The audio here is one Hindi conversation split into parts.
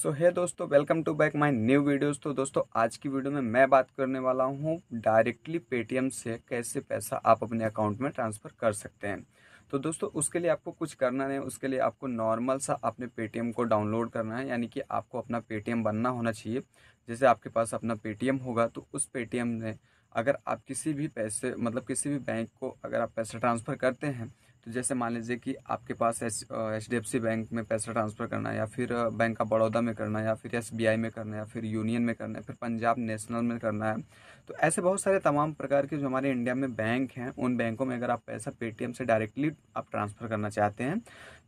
सो है दोस्तों welcome to back my new videos तो दोस्तों आज की वीडियो में मैं बात करने वाला हूँ डायरेक्टली पेटीएम से कैसे पैसा आप अपने अकाउंट में ट्रांसफ़र कर सकते हैं तो दोस्तों उसके लिए आपको कुछ करना नहीं उसके लिए आपको नॉर्मल सा अपने पेटीएम को डाउनलोड करना है यानी कि आपको अपना पेटीएम बनना होना चाहिए जैसे आपके पास अपना पेटीएम होगा तो उस पेटीएम में अगर आप किसी भी पैसे मतलब किसी भी बैंक को अगर आप पैसा ट्रांसफ़र करते हैं तो जैसे मान लीजिए कि आपके पास H D F C bank में पैसा ट्रांसफ़र करना है या फिर बैंक ऑफ बड़ौदा में करना है या फिर एस बी आई में करना है या फिर यूनियन में करना है फिर पंजाब नेशनल में करना है तो ऐसे बहुत सारे तमाम प्रकार के जो हमारे इंडिया में बैंक हैं उन बैंकों में अगर आप पैसा पेटीएम से डायरेक्टली आप ट्रांसफ़र करना चाहते हैं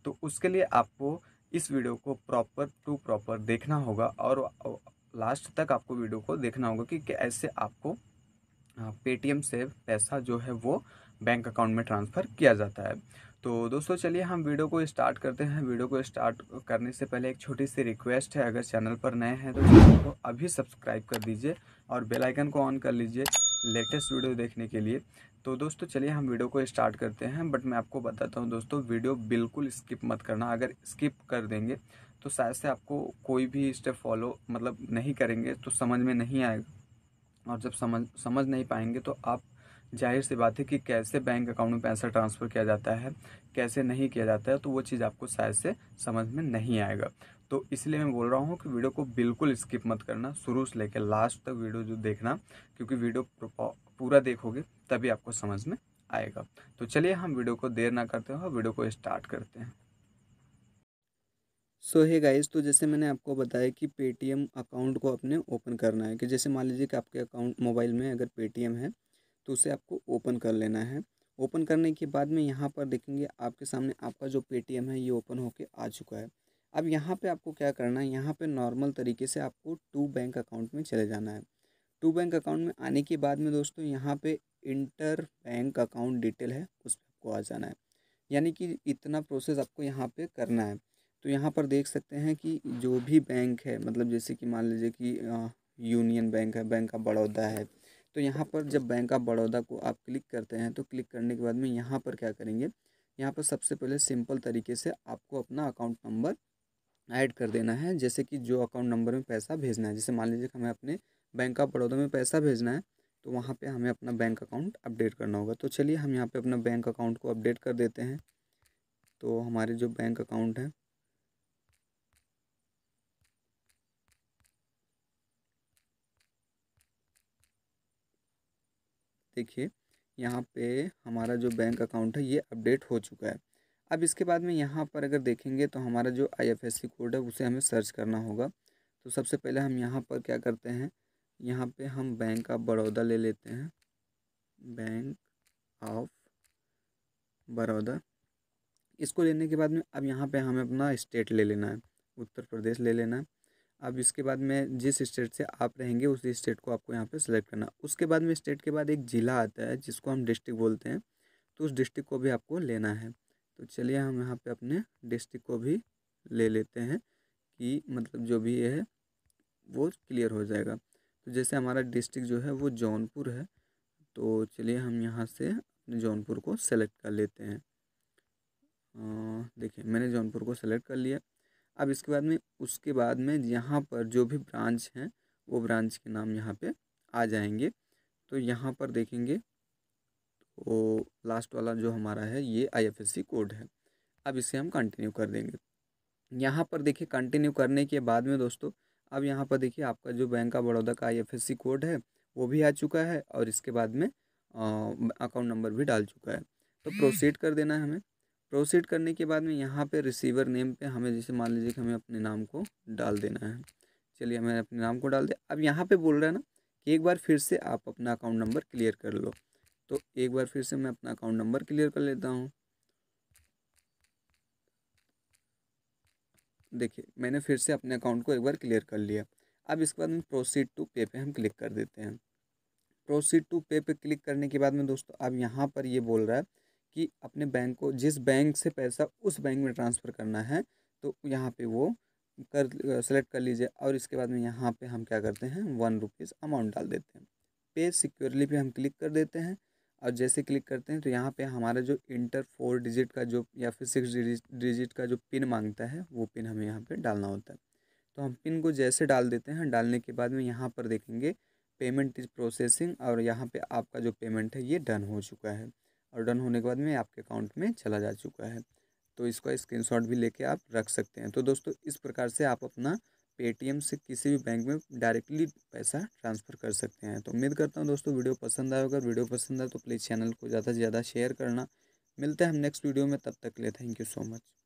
तो उसके लिए आपको इस वीडियो को प्रॉपर टू प्रॉपर देखना होगा और लास्ट तक आपको वीडियो को देखना होगा कि कैसे आपको पेटीएम से पैसा जो है वो बैंक अकाउंट में ट्रांसफ़र किया जाता है तो दोस्तों चलिए हम वीडियो को स्टार्ट करते हैं वीडियो को स्टार्ट करने से पहले एक छोटी सी रिक्वेस्ट है अगर चैनल पर नए हैं तो चैनल को अभी सब्सक्राइब कर दीजिए और बेल आइकन को ऑन कर लीजिए लेटेस्ट वीडियो देखने के लिए तो दोस्तों चलिए हम वीडियो को स्टार्ट करते हैं बट मैं आपको बताता हूँ दोस्तों वीडियो बिल्कुल स्किप मत करना अगर स्किप कर देंगे तो शायद से आपको कोई भी स्टेप फॉलो मतलब नहीं करेंगे तो समझ में नहीं आएगा और जब समझ समझ नहीं पाएंगे तो आप जाहिर सी बात है कि कैसे बैंक अकाउंट में पैसा ट्रांसफ़र किया जाता है कैसे नहीं किया जाता है तो वो चीज़ आपको शायद से समझ में नहीं आएगा तो इसलिए मैं बोल रहा हूँ कि वीडियो को बिल्कुल स्किप मत करना शुरू से लेकर लास्ट तक वीडियो जो देखना क्योंकि वीडियो पूरा देखोगे तभी आपको समझ में आएगा तो चलिए हम वीडियो को देर ना करते और वीडियो को स्टार्ट करते हैं सो है गाइज तो जैसे मैंने आपको बताया कि पेटीएम अकाउंट को अपने ओपन करना है कि जैसे मान लीजिए कि आपके अकाउंट मोबाइल में अगर पेटीएम है तो उसे आपको ओपन कर लेना है ओपन करने के बाद में यहाँ पर देखेंगे आपके सामने आपका जो पेटीएम है ये ओपन होके आ चुका है अब यहाँ पे आपको क्या करना है यहाँ पे नॉर्मल तरीके से आपको टू बैंक अकाउंट में चले जाना है टू बैंक अकाउंट में आने के बाद में दोस्तों यहाँ पे इंटर बैंक अकाउंट डिटेल है उस पर आपको आ जाना है यानी कि इतना प्रोसेस आपको यहाँ पर करना है तो यहाँ पर देख सकते हैं कि जो भी बैंक है मतलब जैसे कि मान लीजिए कि यूनियन बैंक है बैंक ऑफ बड़ौदा है तो यहाँ पर जब बैंक ऑफ बड़ौदा को आप क्लिक करते हैं तो क्लिक करने के बाद में यहाँ पर क्या करेंगे यहाँ पर सबसे पहले सिंपल तरीके से आपको अपना अकाउंट नंबर ऐड कर देना है जैसे कि जो अकाउंट नंबर में पैसा भेजना है जैसे मान लीजिए हमें अपने बैंक ऑफ बड़ौदा में पैसा भेजना है तो वहाँ पर हमें अपना बैंक अकाउंट अपडेट करना होगा तो चलिए हम यहाँ पर अपना बैंक अकाउंट को अपडेट कर देते हैं तो हमारे जो बैंक अकाउंट हैं देखिए यहाँ पे हमारा जो बैंक अकाउंट है ये अपडेट हो चुका है अब इसके बाद में यहाँ पर अगर देखेंगे तो हमारा जो आईएफएससी कोड है उसे हमें सर्च करना होगा तो सबसे पहले हम यहाँ पर क्या करते हैं यहाँ पे हम बैंक ऑफ बड़ौदा ले लेते हैं बैंक ऑफ बड़ौदा इसको लेने के बाद में अब यहाँ पे हमें अपना स्टेट ले लेना है उत्तर प्रदेश ले लेना है अब इसके बाद में जिस स्टेट से आप रहेंगे उस स्टेट को आपको यहाँ पे सेलेक्ट करना उसके बाद में स्टेट के बाद एक ज़िला आता है जिसको हम डिस्ट्रिक्ट बोलते हैं तो उस डिस्ट्रिक्ट को भी आपको लेना है तो चलिए हम यहाँ पे अपने डिस्ट्रिक्ट को भी ले लेते हैं कि मतलब जो भी ये है वो क्लियर हो जाएगा तो जैसे हमारा डिस्ट्रिक्ट जो है वो जौनपुर है तो चलिए हम यहाँ से अपने जौनपुर को सेलेक्ट कर लेते हैं देखिए मैंने जौनपुर को सेलेक्ट कर लिया अब इसके बाद में उसके बाद में यहाँ पर जो भी ब्रांच हैं वो ब्रांच के नाम यहाँ पे आ जाएंगे तो यहाँ पर देखेंगे तो लास्ट वाला जो हमारा है ये आईएफएससी कोड है अब इसे हम कंटिन्यू कर देंगे यहाँ पर देखिए कंटिन्यू करने के बाद में दोस्तों अब यहाँ पर देखिए आपका जो बैंक ऑफ बड़ौदा का आई कोड है वो भी आ चुका है और इसके बाद में अकाउंट नंबर भी डाल चुका है तो प्रोसीड कर देना है हमें प्रोसीड करने के बाद में यहाँ पे रिसीवर नेम पे हमें जैसे मान लीजिए कि हमें अपने नाम को डाल देना है चलिए हमें अपने नाम को डाल दे अब यहाँ पे बोल रहा है ना कि एक बार फिर से आप अपना अकाउंट नंबर क्लियर कर लो तो एक बार फिर से मैं अपना अकाउंट नंबर क्लियर कर लेता हूँ देखिए मैंने फिर से अपने अकाउंट को एक बार क्लियर कर लिया अब इसके बाद में प्रोसीड टू पे पे हम क्लिक कर देते हैं प्रोसीड टू पे पे क्लिक करने के बाद में दोस्तों अब यहाँ पर ये बोल रहा है कि अपने बैंक को जिस बैंक से पैसा उस बैंक में ट्रांसफ़र करना है तो यहाँ पे वो कर सेलेक्ट कर लीजिए और इसके बाद में यहाँ पे हम क्या करते हैं वन रुपीज़ अमाउंट डाल देते हैं पे सिक्योरली पे हम क्लिक कर देते हैं और जैसे क्लिक करते हैं तो यहाँ पे हमारा जो इंटर फोर डिजिट का जो या फिर सिक्स डिजिट का जो पिन मांगता है वो पिन हमें यहाँ पे डालना होता है तो हम पिन को जैसे डाल देते हैं डालने के बाद में यहाँ पर देखेंगे पेमेंट इज प्रोसेसिंग और यहाँ पे आपका जो पेमेंट है ये डन हो चुका है और डन होने के बाद में आपके अकाउंट में चला जा चुका है तो इसका स्क्रीनशॉट भी लेके आप रख सकते हैं तो दोस्तों इस प्रकार से आप अपना पेटीएम से किसी भी बैंक में डायरेक्टली पैसा ट्रांसफ़र कर सकते हैं तो उम्मीद करता हूँ दोस्तों वीडियो पसंद आए अगर वीडियो पसंद आए तो प्लीज़ चैनल को ज़्यादा से ज़्यादा शेयर करना मिलते हैं हम नेक्स्ट वीडियो में तब तक ले थैंक यू सो मच